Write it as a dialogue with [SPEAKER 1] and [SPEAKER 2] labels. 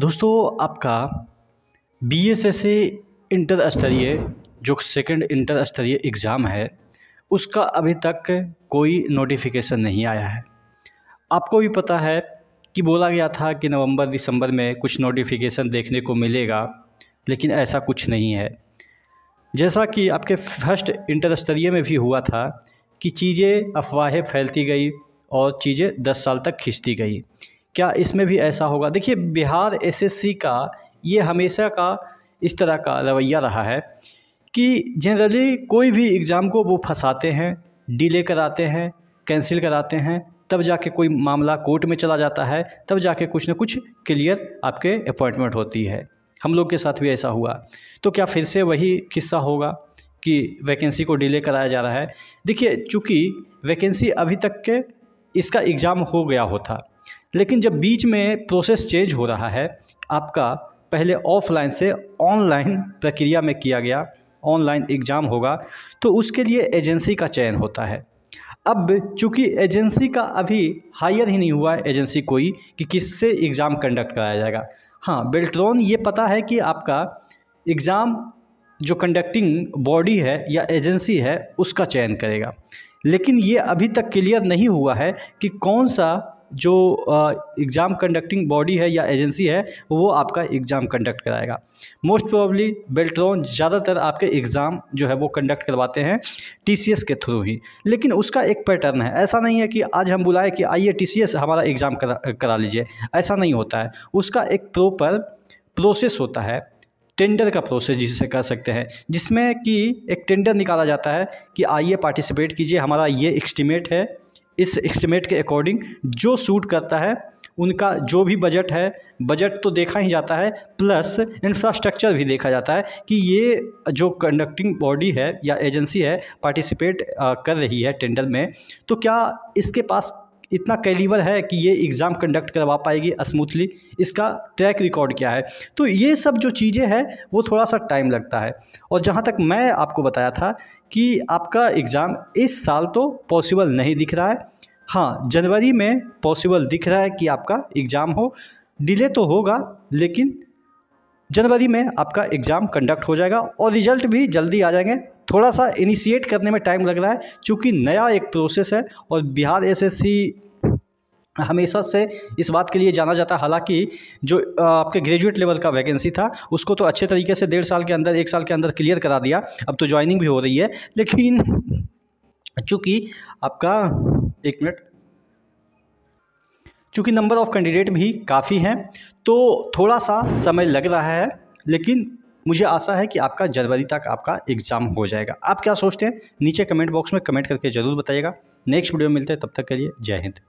[SPEAKER 1] दोस्तों आपका B S S A inter स्तरीय जो सेकंड इंटर स्तरीय एग्ज़ाम है उसका अभी तक कोई नोटिफिकेशन नहीं आया है आपको भी पता है कि बोला गया था कि नवंबर दिसंबर में कुछ नोटिफिकेशन देखने को मिलेगा लेकिन ऐसा कुछ नहीं है जैसा कि आपके फर्स्ट इंटर स्तरीय में भी हुआ था कि चीज़ें अफवाहें फैलती गई और चीज़ें दस साल तक खींचती गई क्या इसमें भी ऐसा होगा देखिए बिहार एसएससी का ये हमेशा का इस तरह का रवैया रहा है कि जनरली कोई भी एग्ज़ाम को वो फंसाते हैं डिले कराते हैं कैंसिल कराते हैं तब जाके कोई मामला कोर्ट में चला जाता है तब जाके कुछ ना कुछ क्लियर आपके अपॉइंटमेंट होती है हम लोग के साथ भी ऐसा हुआ तो क्या फिर से वही किस्सा होगा कि वैकेंसी को डिले कराया जा रहा है देखिए चूँकि वैकेंसी अभी तक के इसका एग्ज़ाम हो गया होता लेकिन जब बीच में प्रोसेस चेंज हो रहा है आपका पहले ऑफलाइन से ऑनलाइन प्रक्रिया में किया गया ऑनलाइन एग्ज़ाम होगा तो उसके लिए एजेंसी का चयन होता है अब चूंकि एजेंसी का अभी हायर ही नहीं हुआ है एजेंसी कोई कि किससे एग्ज़ाम कंडक्ट कराया जाएगा हाँ बेल्ट्रॉन ये पता है कि आपका एग्ज़ाम जो कंडक्टिंग बॉडी है या एजेंसी है उसका चयन करेगा लेकिन ये अभी तक क्लियर नहीं हुआ है कि कौन सा जो एग्ज़ाम कंडक्टिंग बॉडी है या एजेंसी है वो आपका एग्ज़ाम कंडक्ट कराएगा मोस्ट प्रोबली बेल्ट्रॉन ज़्यादातर आपके एग्ज़ाम जो है वो कंडक्ट करवाते हैं टी के थ्रू ही लेकिन उसका एक पैटर्न है ऐसा नहीं है कि आज हम बुलाएं कि आइए टी हमारा एग्ज़ाम करा करा लीजिए ऐसा नहीं होता है उसका एक प्रॉपर प्रोसेस होता है टेंडर का प्रोसेस जिसे कह सकते हैं जिसमें कि एक टेंडर निकाला जाता है कि आइए पार्टिसिपेट कीजिए हमारा ये एस्टिमेट है इस एस्टिमेट के अकॉर्डिंग जो सूट करता है उनका जो भी बजट है बजट तो देखा ही जाता है प्लस इंफ्रास्ट्रक्चर भी देखा जाता है कि ये जो कंडक्टिंग बॉडी है या एजेंसी है पार्टिसिपेट कर रही है टेंडर में तो क्या इसके पास इतना कैलिवर है कि ये एग्ज़ाम कंडक्ट करवा पाएगी स्मूथली इसका ट्रैक रिकॉर्ड क्या है तो ये सब जो चीज़ें हैं वो थोड़ा सा टाइम लगता है और जहाँ तक मैं आपको बताया था कि आपका एग्ज़ाम इस साल तो पॉसिबल नहीं दिख रहा है हाँ जनवरी में पॉसिबल दिख रहा है कि आपका एग्ज़ाम हो डिले तो होगा लेकिन जनवरी में आपका एग्ज़ाम कंडक्ट हो जाएगा और रिजल्ट भी जल्दी आ जाएंगे थोड़ा सा इनिशिएट करने में टाइम लग रहा है चूँकि नया एक प्रोसेस है और बिहार एसएससी हमेशा से इस बात के लिए जाना जाता है हालांकि जो आपके ग्रेजुएट लेवल का वैकेंसी था उसको तो अच्छे तरीके से डेढ़ साल के अंदर एक साल के अंदर क्लियर करा दिया अब तो ज्वाइनिंग भी हो रही है लेकिन चूँकि आपका एक मिनट चूँकि नंबर ऑफ़ कैंडिडेट भी काफ़ी हैं तो थोड़ा सा समय लग रहा है लेकिन मुझे आशा है कि आपका जनवरी तक आपका एग्ज़ाम हो जाएगा आप क्या सोचते हैं नीचे कमेंट बॉक्स में कमेंट करके ज़रूर बताइएगा नेक्स्ट वीडियो मिलते हैं तब तक के लिए जय हिंद